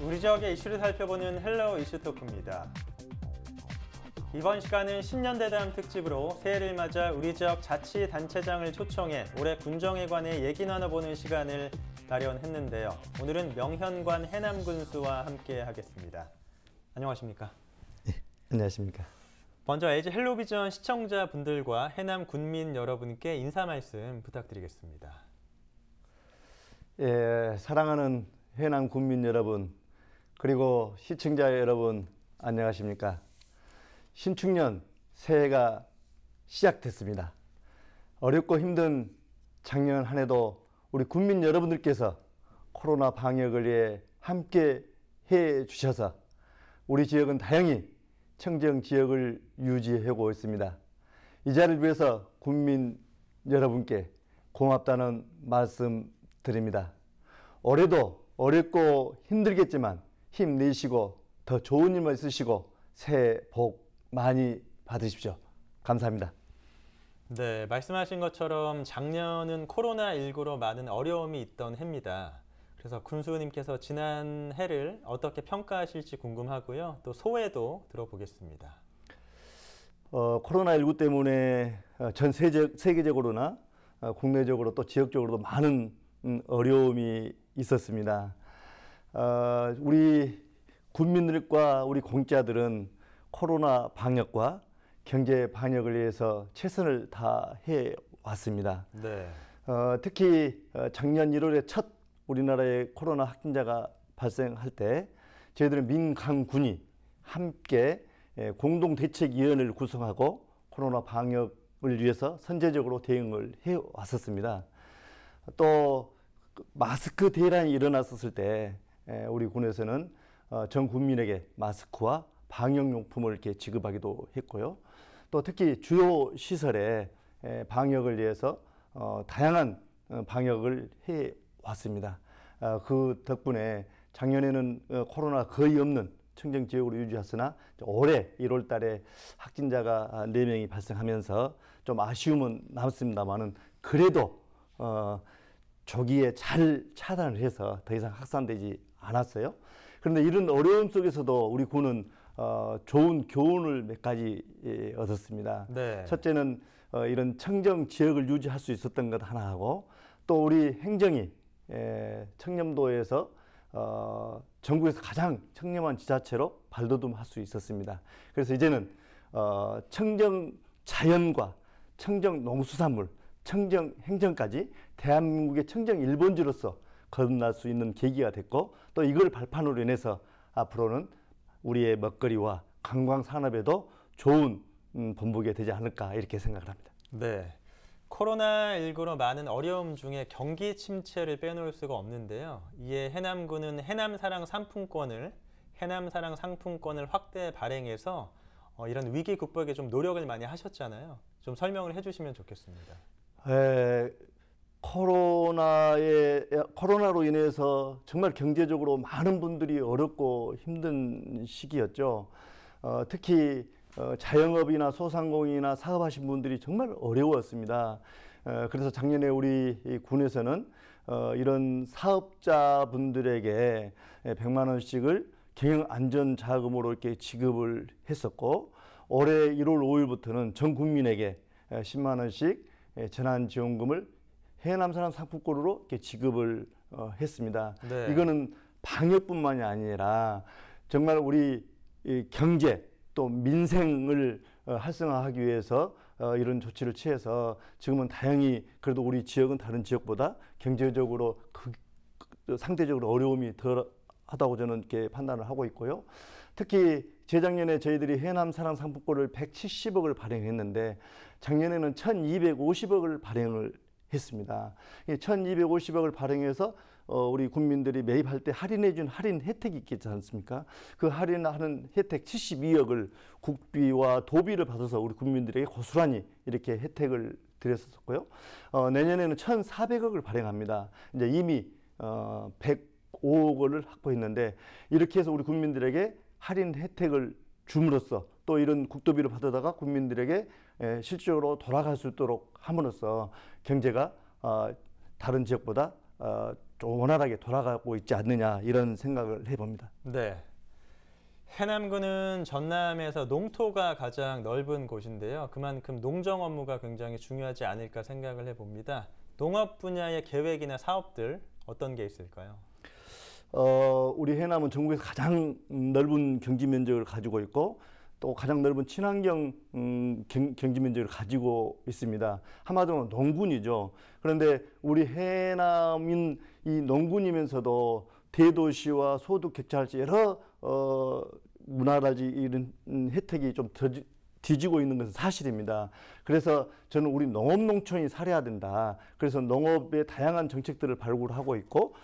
우리 지역의 이슈를 살펴보는 헬로 우 이슈 토크입니다. 이번 시간은 1년 대담 특집으로 새해를 맞아 우리 지역 자치단체장을 초청해 올해 군정에 관해 얘기 나눠보는 시간을 마련했는데요. 오늘은 명현관 해남군수와 함께 하겠습니다. 안녕하십니까? 예, 안녕하십니까? 먼저 LG 헬로비전 시청자분들과 해남 군민 여러분께 인사 말씀 부탁드리겠습니다. 예, 사랑하는 해남 군민 여러분, 그리고 시청자 여러분 안녕하십니까? 신축년 새해가 시작됐습니다. 어렵고 힘든 작년 한 해도 우리 국민 여러분들께서 코로나 방역을 위해 함께 해 주셔서 우리 지역은 다행히 청정 지역을 유지하고 있습니다. 이 자리를 위해서 국민 여러분께 고맙다는 말씀 드립니다. 올해도 어렵고 힘들겠지만 힘내시고 더 좋은 일만 있으시고 새해 복 많이 받으십시오. 감사합니다. 네, 말씀하신 것처럼 작년은 코로나19로 많은 어려움이 있던 해입니다. 그래서 군수님께서 지난 해를 어떻게 평가하실지 궁금하고요. 또 소회도 들어보겠습니다. 어, 코로나19 때문에 어, 전 세제, 세계적으로나 어, 국내적으로 또 지역적으로도 많은 음, 어려움이 있었습니다. 어, 우리 군민들과 우리 공자들은 코로나 방역과 경제 방역을 위해서 최선을 다해 왔습니다. 네. 어, 특히 어, 작년 1월에 첫 우리나라의 코로나 확진자가 발생할 때 저희들은 민간군이 함께 예, 공동 대책위원회를 구성하고 코로나 방역을 위해서 선제적으로 대응을 해 왔었습니다. 또 그 마스크 대란이 일어났었을 때 우리 군에서는 어, 전 국민에게 마스크와 방역용품을 이렇게 지급하기도 했고요. 또 특히 주요 시설에 방역을 위해서 어, 다양한 어, 방역을 해 왔습니다. 그 덕분에 작년에는 코로나 거의 없는 청정 지역으로 유지했으나 올해 1월 달에 확진자가 4명이 발생하면서 좀 아쉬움은 남습니다만 그래도 어, 조기에 잘 차단을 해서 더 이상 확산되지 않았어요. 그런데 이런 어려움 속에서도 우리 군은 어, 좋은 교훈을 몇 가지 예, 얻었습니다. 네. 첫째는 어, 이런 청정 지역을 유지할 수 있었던 것 하나하고 또 우리 행정이 예, 청렴도에서 어, 전국에서 가장 청렴한 지자체로 발돋움할 수 있었습니다. 그래서 이제는 어, 청정 자연과 청정 농수산물, 청정 행정까지 대한민국의 청정 일본지로서 거듭날 수 있는 계기가 됐고 또 이걸 발판으로 인해서 앞으로는 우리의 먹거리와 관광 산업에도 좋은 음, 본보기가 되지 않을까 이렇게 생각을 합니다. 네. 코로나19로 많은 어려움 중에 경기 침체를 빼놓을 수가 없는데요. 이에 해남군은 해남사랑 상품권을 해남사랑 상품권을 확대 발행해서 어, 이런 위기 극복에 좀 노력을 많이 하셨잖아요. 좀 설명을 해주시면 좋겠습니다. 에, 코로나에 코로나로 인해서 정말 경제적으로 많은 분들이 어렵고 힘든 시기였죠. 어, 특히 어, 자영업이나 소상공인이나 사업하신 분들이 정말 어려웠습니다. 어, 그래서 작년에 우리 군에서는 어, 이런 사업자분들에게 100만 원씩을 경영 안전 자금으로 이렇게 지급을 했었고 올해 1월 5일부터는 전 국민에게 10만 원씩 재난 지원금을 해남사람 상품권으로 이렇게 지급을 어, 했습니다. 네. 이거는 방역뿐만이 아니라 정말 우리 이 경제 또 민생을 어, 활성화하기 위해서 어, 이런 조치를 취해서 지금은 다행히 그래도 우리 지역은 다른 지역보다 경제적으로 그, 그, 상대적으로 어려움이 덜 하다고 저는 이렇게 판단을 하고 있고요. 특히 재작년에 저희들이 해남 사랑 상품권을 170억을 발행했는데 작년에는 1,250억을 발행을 했습니다. 1250억을 발행해서 어, 우리 국민들이 매입할 때 할인해 준 할인 혜택이 있겠지 않습니까? 그 할인하는 혜택 72억을 국비와 도비를 받아서 우리 국민들에게 고스란히 이렇게 혜택을 드렸었고요. 어, 내년에는 1,400억을 발행합니다. 이제 이미 어, 105억 을 확보했는데 이렇게 해서 우리 국민들에게 할인 혜택을 줌으로써 또 이런 국도비를 받아다가 국민들에게 예, 실질적으로 돌아갈 수 있도록 함으로써 경제가 어, 다른 지역보다 어, 좀 원활하게 돌아가고 있지 않느냐 이런 생각을 해봅니다. 네. 해남군은 전남에서 농토가 가장 넓은 곳인데요. 그만큼 농정 업무가 굉장히 중요하지 않을까 생각을 해봅니다. 농업 분야의 계획이나 사업들 어떤 게 있을까요? 어, 우리 해남은 전국에서 가장 넓은 경지 면적을 가지고 있고 또 가장 넓은 친환경 음, 경, 제 민족을 가지고 있습니다. 하마터면 농군이죠. 그런데 우리 해남인 이 농군이면서도 대도시와 소득 격차할지 여러 어, 문화라지 이런 음, 혜택이 좀 더, 뒤지고 있는 것은 사실입니다. 그래서 저는 우리 농업 농촌이 살아야 된다. 그래서 농업의 다양한 정책들을 발굴하고 있고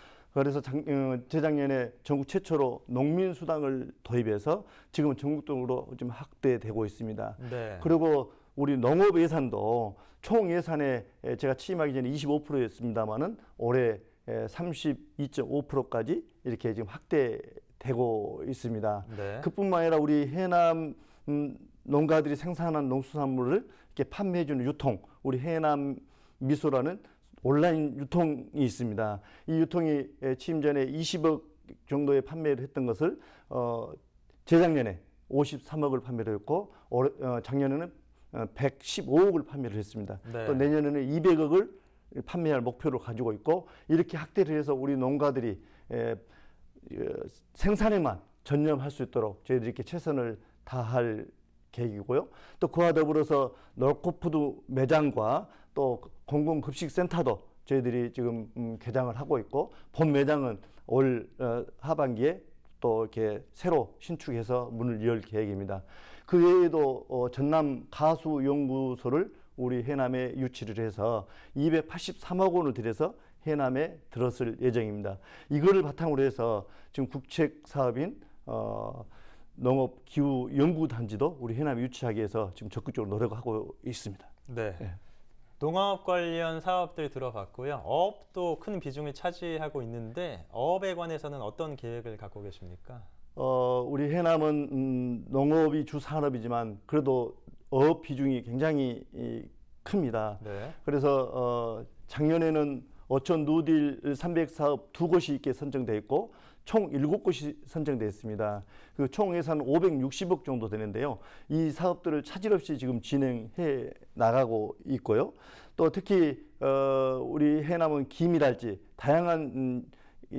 그래서 작, 어, 재작년에 전국 최초로 농민 수당을 도입해서 지금은 전국적으로 지 확대되고 있습니다. 네. 그리고 우리 농업 예산도 총 예산에 제가 취임하기 전에 25%였습니다만은 올해 32.5%까지 이렇게 지금 확대되고 있습니다. 네. 그뿐만 아니라 우리 해남 음, 농가들이 생산한 농수산물을 이렇게 판매해주는 유통, 우리 해남 미소라는 온라인 유통이 있습니다. 이 유통이 예, 취임 전에 20억 정도의 판매를 했던 것을 어, 재작년에 53억을 판매를 했고 올, 어, 작년에는 115억을 어, 판매를 했습니다. 네. 또 내년에는 200억을 판매할 목표를 가지고 있고 이렇게 확대를 해서 우리 농가들이 에, 예, 어, 생산에만 전념할 수 있도록 저희들이 이렇게 최선을 다할 계획이고요. 또 그와 더불어서 널코푸드 매장과 또 공공급식센터도 저희들이 지금 음, 개장을 하고 있고 본 매장은 올 어, 하반기에 또 이렇게 새로 신축해서 문을 열 계획입니다. 그 외에도 어, 전남 가수연구소를 우리 해남에 유치를 해서 283억 원을 들여서 해남에 들었을 예정입니다. 이거를 바탕으로 해서 지금 국책 사업인 어, 농업 기후 연구 단지도 우리 해남에 유치하기 위해서 지금 적극적으로 노력하고 있습니다. 네. 네. 농업 관련 사업들 들어봤고요. 업도큰 비중을 차지하고 있는데 업에 관해서는 어떤 계획을 갖고 계십니까? 어, 우리 해남은 음, 농업이 주 산업이지만 그래도 업 비중이 굉장히 이, 큽니다. 네. 그래서 어, 작년에는 어촌 누딜 300 사업 두 곳이 있게 선정돼 있고 총 7곳이 선정되어 있습니다. 그 총 예산 560억 정도 되는데요. 이 사업들을 차질 없이 지금 진행해 나가고 있고요. 또 특히 어, 우리 해남은 김이랄지 다양한 음,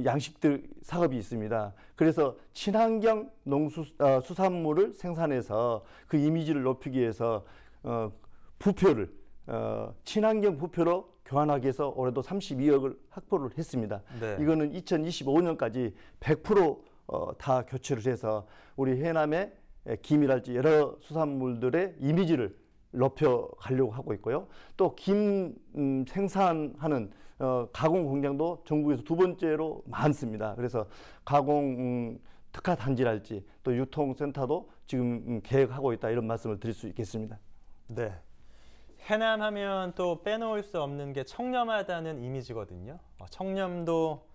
양식들 사업이 있습니다. 그래서 친환경 농수 어, 수산물을 생산해서 그 이미지를 높이기 위해서 어, 부표를 어, 친환경 부표로 교환하기 위해서 올해도 32억을 확보를 했습니다. 네. 이거는 2025년까지 100%다 어, 교체를 해서 우리 해남의 김이랄지 여러 수산물들의 이미지를 높여 가려고 하고 있고요. 또김 음, 생산하는 어, 가공 공장도 전국에서 두 번째로 많습니다. 그래서 가공 음, 특화 단지랄지 또 유통센터도 지금 음, 계획하고 있다 이런 말씀을 드릴 수 있겠습니다. 네. 해남 하면 또 빼놓을 수 없는 게 청렴하다는 이미지거든요. 어, 청렴도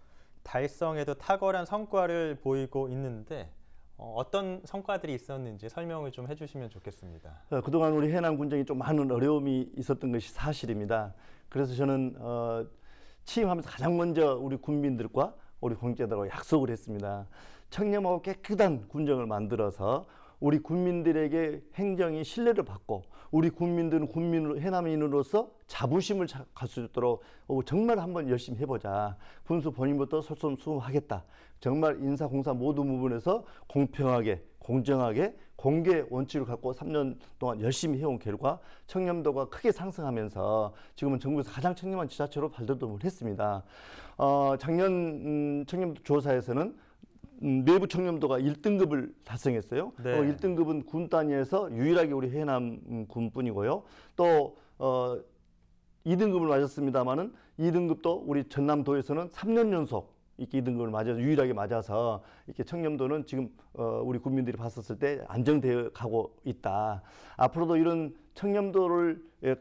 달성에도 탁월한 성과를 보이고 있는데 어, 어떤 성과들이 있었는지 설명을 좀 해주시면 좋겠습니다. 어, 그동안 우리 해남 군정이 좀 많은 어려움이 있었던 것이 사실입니다. 그래서 저는 어, 취임하면서 가장 먼저 우리 군민들과 우리 공제들하고 약속을 했습니다. 청렴하고 깨끗한 군정을 만들어서 우리 국민들에게 행정이 신뢰를 받고 우리 국민들은 국민으로 해남인으로서 자부심을 갈수 있도록 어, 정말 한번 열심히 해보자. 분수 본인부터 솔선수범하겠다. 정말 인사공사 모든 부분에서 공평하게 공정하게 공개 원칙을 갖고 3년 동안 열심히 해온 결과 청렴도가 크게 상승하면서 지금은 전국에서 가장 청렴한 지자체로 발돋움을 했습니다. 어, 작년 음, 청렴도 조사에서는 음, 내부 청렴도가 1등급을 달성했어요. 네. 어, 1등급은 군 단위에서 유일하게 우리 해남 음, 군뿐이고요. 또 어, 2등급을 맞았습니다마는 2등급도 우리 전남도에서는 3년 연속 이렇게 2등급을 맞아서 유일하게 맞아서 이렇게 청렴도는 지금 어, 우리 국민들이 봤었을 때 안정되어 가고 있다. 앞으로도 이런 청렴도를 예,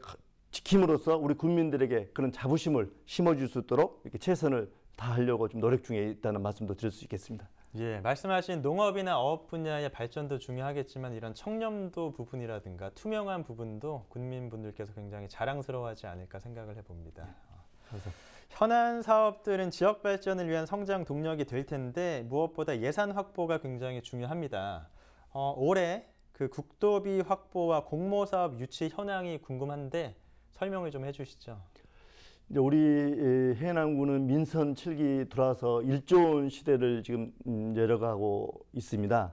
지킴으로써 우리 국민들에게 그런 자부심을 심어줄 수 있도록 이렇게 최선을 다하려고 좀 노력 중에 있다는 말씀도 드릴 수 있겠습니다. 예, 말씀하신 농업이나 어업 분야의 발전도 중요하겠지만 이런 청렴도 부분이라든가 투명한 부분도 군민분들께서 굉장히 자랑스러워하지 않을까 생각을 해봅니다. 현안 사업들은 지역 발전을 위한 성장 동력이 될 텐데 무엇보다 예산 확보가 굉장히 중요합니다. 어, 올해 그 국도비 확보와 공모사업 유치 현황이 궁금한데 설명을 좀 해주시죠. 이제 우리 해남군은 민선 7기 들어와서 일조원 시대를 지금 음, 내려가고 있습니다.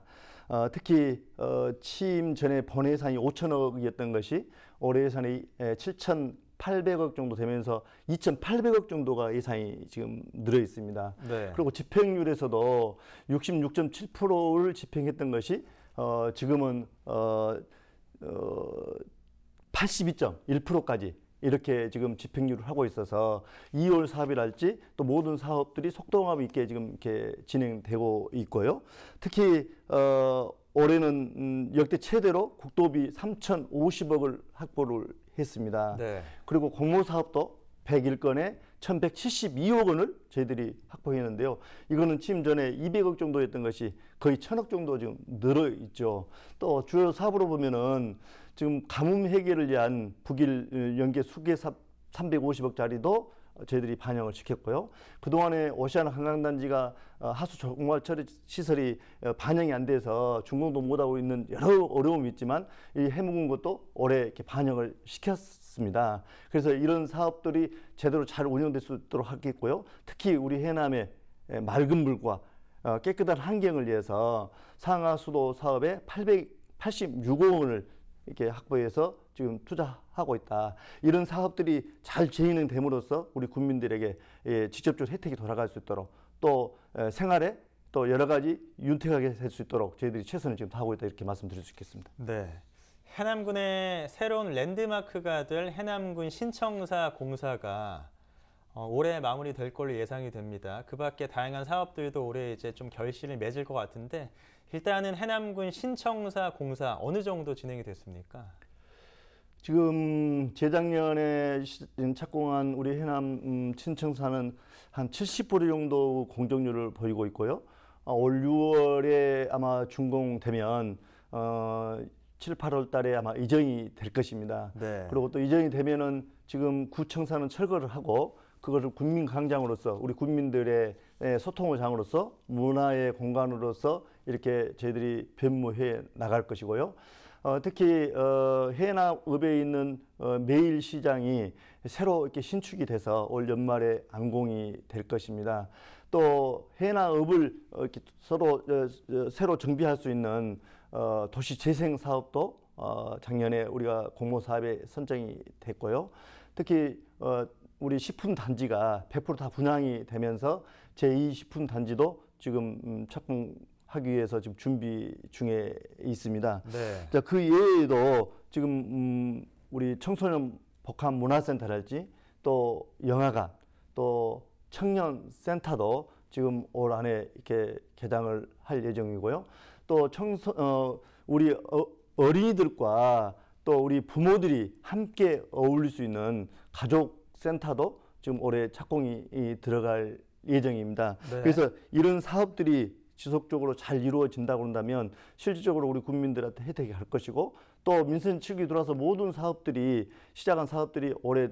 어, 특히 어, 취임 전에 번외산이 5천억이었던 것이 올해 예산이 7,800억 정도 되면서 2,800억 정도가 예산이 지금 늘어 있습니다. 네. 그리고 집행률에서도 66.7%를 집행했던 것이 어, 지금은 어, 어, 82.1%까지 이렇게 지금 집행률을 하고 있어서 2월 사업이랄지 또 모든 사업들이 속도감 있게 지금 이렇게 진행되고 있고요. 특히 어 올해는 음, 역대 최대로 국도비 3,050억을 확보를 했습니다. 네. 그리고 공모 사업도 101건에 1,172억 원을 저희들이 확보했는데요. 이거는 지금 전에 200억 정도였던 것이 거의 1,000억 정도 지금 늘어 있죠. 또 주요 사업으로 보면은 지금 가뭄 해결을 위한 북일 어, 연계 수계 350억짜리도 저희들이 반영을 시켰고요. 그동안에 오시아나 관광단지가 어, 하수 정화 처리 시설이 어, 반영이 안 돼서 중공도 못하고 있는 여러 어려움이 있지만 이 해묵은 것도 올해 이렇게 반영을 시켰습니다. 그래서 이런 사업들이 제대로 잘 운영될 수 있도록 하겠고요. 특히 우리 해남의 맑은 물과 깨끗한 환경을 위해서 상하수도 사업에 886억 원을 이렇게 학부에서 지금 투자하고 있다. 이런 사업들이 잘 진행됨으로써 우리 국민들에게 예, 직접적으로 혜택이 돌아갈 수 있도록 또 예, 생활에 또 여러 가지 윤택하게 될 수 있도록 저희들이 최선을 지금 하고 있다 이렇게 말씀드릴 수 있겠습니다. 네. 해남군의 새로운 랜드마크가 될 해남군 신청사 공사가 어, 올해 마무리될 걸로 예상이 됩니다. 그 밖에 다양한 사업들도 올해 이제 좀 결실을 맺을 것 같은데 일단은 해남군 신청사 공사 어느 정도 진행이 됐습니까? 지금 재작년에 착공한 우리 해남 음, 신청사는 한 70% 정도 공정률을 보이고 있고요. 어, 올 6월에 아마 준공되면 어, 7, 8월 달에 아마 이전이 될 것입니다. 네. 그리고 또 이전이 되면은 지금 구청사는 철거를 하고 그것을 국민 광장으로서 우리 국민들의 예, 소통의 장으로서 문화의 공간으로서 이렇게 저희들이 변모해 나갈 것이고요. 어, 특히 어, 해나 읍에 있는 어, 매일 시장이 새로 이렇게 신축이 돼서 올 연말에 안공이될 것입니다. 또 해나 읍을 어, 이렇게 서로 어, 어, 새로 정비할 수 있는 어, 도시 재생 사업도 어, 작년에 우리가 공모 사업에 선정이 됐고요. 특히 어, 우리 식품 단지가 100%다 분양이 되면서 제2 식품 단지도 지금 음, 착공하기 위해서 지금 준비 중에 있습니다. 네. 자, 그 예외에도 지금 음, 우리 청소년 복합 문화센터랄지 또 영화관 또 청년 센터도 지금 올 안에 이렇게 개장을 할 예정이고요. 또 청소 어 우리 어, 어린이들과 또 우리 부모들이 함께 어울릴 수 있는 가족 센터도 지금 올해 착공이 들어갈 예정입니다. 네. 그래서 이런 사업들이 지속적으로 잘 이루어진다고 한다면 실질적으로 우리 국민들한테 혜택이 갈 것이고 또 민선 측이 들어와서 모든 사업들이 시작한 사업들이 올해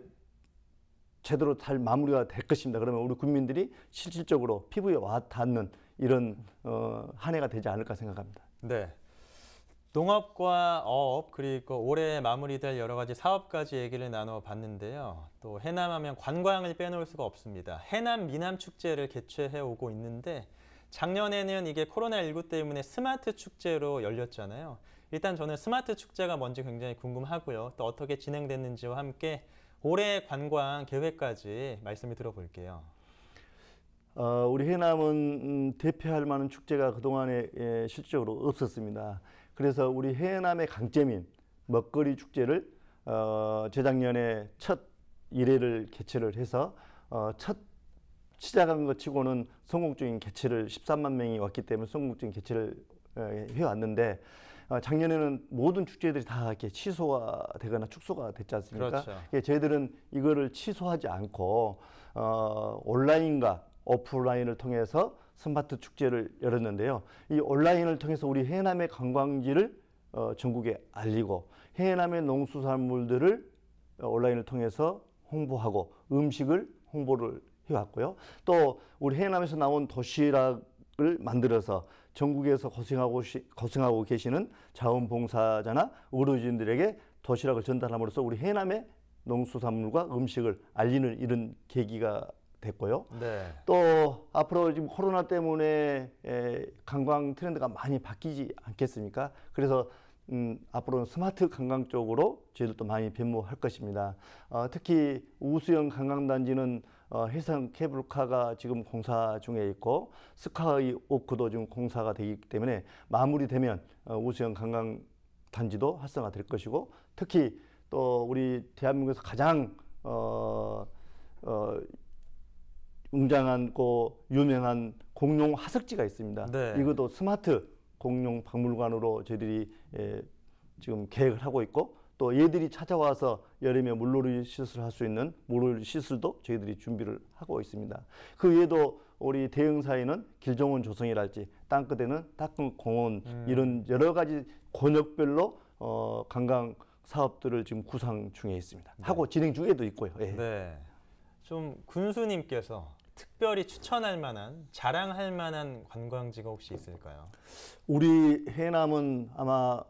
제대로 잘 마무리가 될 것입니다. 그러면 우리 국민들이 실질적으로 피부에 와 닿는 이런 어, 한 해가 되지 않을까 생각합니다. 네. 농업과 어업 그리고 올해 마무리될 여러 가지 사업까지 얘기를 나눠봤는데요. 또 해남하면 관광을 빼놓을 수가 없습니다. 해남 미남 축제를 개최해 오고 있는데 작년에는 이게 코로나19 때문에 스마트 축제로 열렸잖아요. 일단 저는 스마트 축제가 뭔지 굉장히 궁금하고요. 또 어떻게 진행됐는지와 함께 올해 관광 계획까지 말씀을 들어볼게요. 어, 우리 해남은 음, 대표할 만한 축제가 그동안에 예, 실질적으로 없었습니다. 그래서 우리 해남의 강점인 먹거리 축제를 어, 재작년에 첫 1회를 개최를 해서 어, 첫 시작한 것 치고는 성공적인 개최를 13만 명이 왔기 때문에 성공적인 개최를 어, 해왔는데 어, 작년에는 모든 축제들이 다 이렇게 취소가 되거나 축소가 됐지 않습니까? 그렇죠. 예, 저희들은 이거를 취소하지 않고 어, 온라인과 오프라인을 통해서 선마트 축제를 열었는데요. 이 온라인을 통해서 우리 해남의 관광지를 어, 전국에 알리고 해남의 농수산물들을 어, 온라인을 통해서 홍보하고 음식을 홍보를 해왔고요. 또 우리 해남에서 나온 도시락을 만들어서 전국에서 고생하고, 시, 고생하고 계시는 자원봉사자나 의료진들에게 도시락을 전달함으로써 우리 해남의 농수산물과 음식을 알리는 이런 계기가 됐고요. 네. 또 앞으로 지금 코로나 때문에 에, 관광 트렌드가 많이 바뀌지 않겠습니까? 그래서 음, 앞으로는 스마트 관광 쪽으로 저희들도 많이 변모할 것입니다. 어, 특히 우수형 관광단지는 어, 해상 케이블카가 지금 공사 중에 있고 스카이 오크도 지금 공사가 되기 때문에 마무리되면 어, 우수형 관광 단지도 활성화될 것이고 특히 또 우리 대한민국에서 가장 어, 어, 웅장한고 유명한 공룡 화석지가 있습니다. 네. 이것도 스마트 공룡 박물관으로 저희들이 예, 지금 계획을 하고 있고 또 얘들이 찾아와서 여름에 물놀이 시술을 할 수 있는 물놀이 시술도 저희들이 준비를 하고 있습니다. 그 외에도 우리 대흥사에는 길정원 조성이랄지 땅끝에는 땅끝공원 음. 이런 여러 가지 권역별로 어, 관광 사업들을 지금 구상 중에 있습니다. 네. 하고 진행 중에도 있고요. 예. 네. 좀 군수님께서 특별히 추천할 만한 자랑할 만한 관광지가 혹시 있을까요? 우리 해남은 아마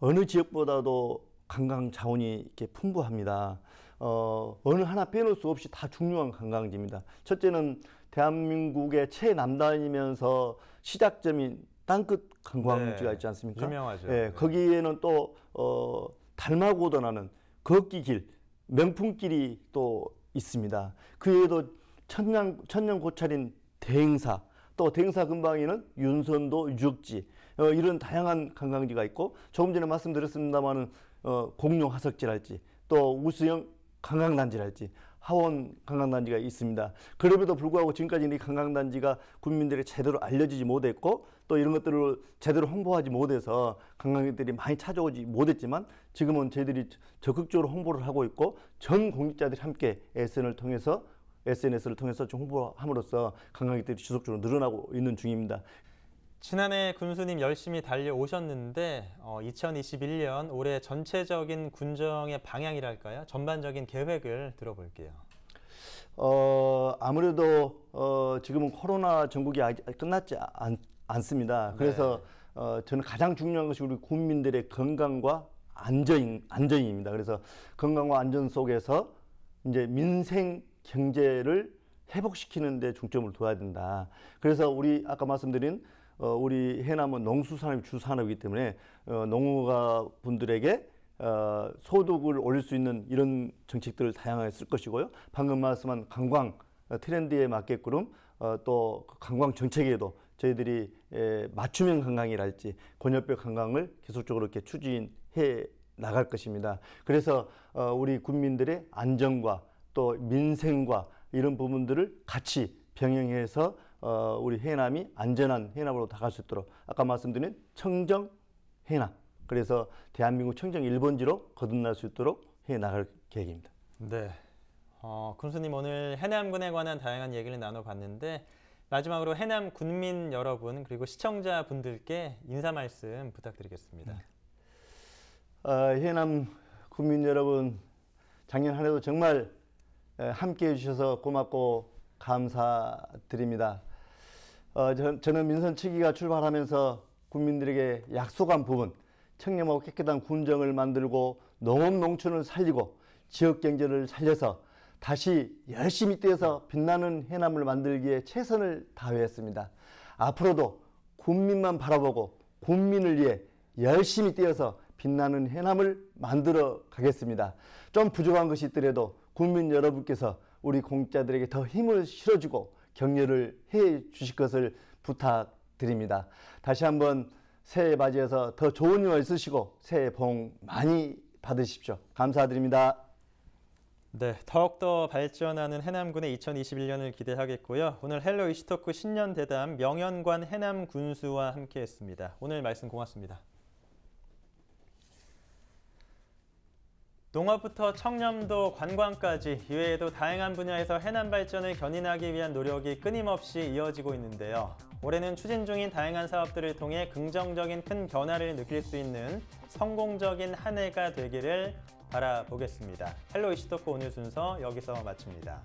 어느 지역보다도 관광 자원이 이렇게 풍부합니다. 어, 어느 하나 빼놓을 수 없이 다 중요한 관광지입니다. 첫째는 대한민국의 최남단이면서 시작점인 땅끝 관광지가 네, 있지 않습니까? 유명하죠. 예, 네. 거기에는 또 어, 달마고도 나는 걷기 길, 명품길이 또 있습니다. 그 외에도 천년, 천년 고찰인 대행사, 또 대행사 근방에는 윤선도, 유적지 어, 이런 다양한 관광지가 있고 조금 전에 말씀드렸습니다마는 어, 공룡 화석지랄지 또 우수형 관광단지랄지 하원 관광단지가 있습니다. 그럼에도 불구하고 지금까지는 이 관광단지가 국민들에게 제대로 알려지지 못했고 또 이런 것들을 제대로 홍보하지 못해서 관광객들이 많이 찾아오지 못했지만 지금은 저희들이 적극적으로 홍보를 하고 있고 전 공직자들이 함께 SN을 통해서 SNS를 통해서 좀 홍보함으로써 관광객들이 지속적으로 늘어나고 있는 중입니다. 지난해 군수님 열심히 달려오셨는데 어, 2021년 올해 전체적인 군정의 방향이랄까요? 전반적인 계획을 들어볼게요. 어, 아무래도 어, 지금은 코로나 전국이 아직 끝났지 않, 않습니다. 네. 그래서 네. 어, 저는 가장 중요한 것이 우리 국민들의 건강과 안전, 안전입니다. 그래서 건강과 안전 속에서 이제 민생 경제를 회복시키는 데 중점을 둬야 된다. 그래서 우리 아까 말씀드린 어, 우리 해남은 농수산업이 주산업이기 때문에 어, 농어가 분들에게 어, 소득을 올릴 수 있는 이런 정책들을 다양하게 쓸 것이고요. 방금 말씀한 관광 어, 트렌드에 맞게끔 어, 또 그 관광 정책에도 저희들이 에, 맞춤형 관광이랄지 권역별 관광을 계속적으로 이렇게 추진해 나갈 것입니다. 그래서 어, 우리 국민들의 안전과 또 민생과 이런 부분들을 같이 병행해서 어, 우리 해남이 안전한 해남으로 다갈수 있도록 아까 말씀드린 청정 해남 그래서 대한민국 청정 일본지로 거듭날 수 있도록 해 나갈 계획입니다. 네. 어, 군수님 오늘 해남군에 관한 다양한 얘기를 나눠봤는데 마지막으로 해남 군민 여러분 그리고 시청자분들께 인사 말씀 부탁드리겠습니다. 네. 어, 해남 군민 여러분 작년 한 해도 정말 함께 해주셔서 고맙고 감사드립니다. 어, 저, 는 민선 측위가 출발하면서 국민들에게 약속한 부분, 청렴하고 깨끗한 군정을 만들고 농업 농촌을 살리고 지역 경제를 살려서 다시 열심히 뛰어서 빛나는 해남을 만들기에 최선을 다했습니다. 앞으로도 국민만 바라보고 국민을 위해 열심히 뛰어서 빛나는 해남을 만들어 가겠습니다. 좀 부족한 것이 있더라도 국민 여러분께서 우리 공자들에게 더 힘을 실어주고 격려를 해 주실 것을 부탁드립니다. 다시 한번 새해 맞이해서 더 좋은 일 있으시고 새해 복 많이 받으십시오. 감사드립니다. 네, 더욱더 발전하는 해남군의 2021년을 기대하겠고요. 오늘 헬로 이시토크 신년 대담 명연관 해남 군수와 함께했습니다. 오늘 말씀 고맙습니다. 농업부터 청렴도, 관광까지 이외에도 다양한 분야에서 해남 발전을 견인하기 위한 노력이 끊임없이 이어지고 있는데요. 올해는 추진 중인 다양한 사업들을 통해 긍정적인 큰 변화를 느낄 수 있는 성공적인 한 해가 되기를 바라보겠습니다. 헬로 이슈토크 오늘 순서 여기서 마칩니다.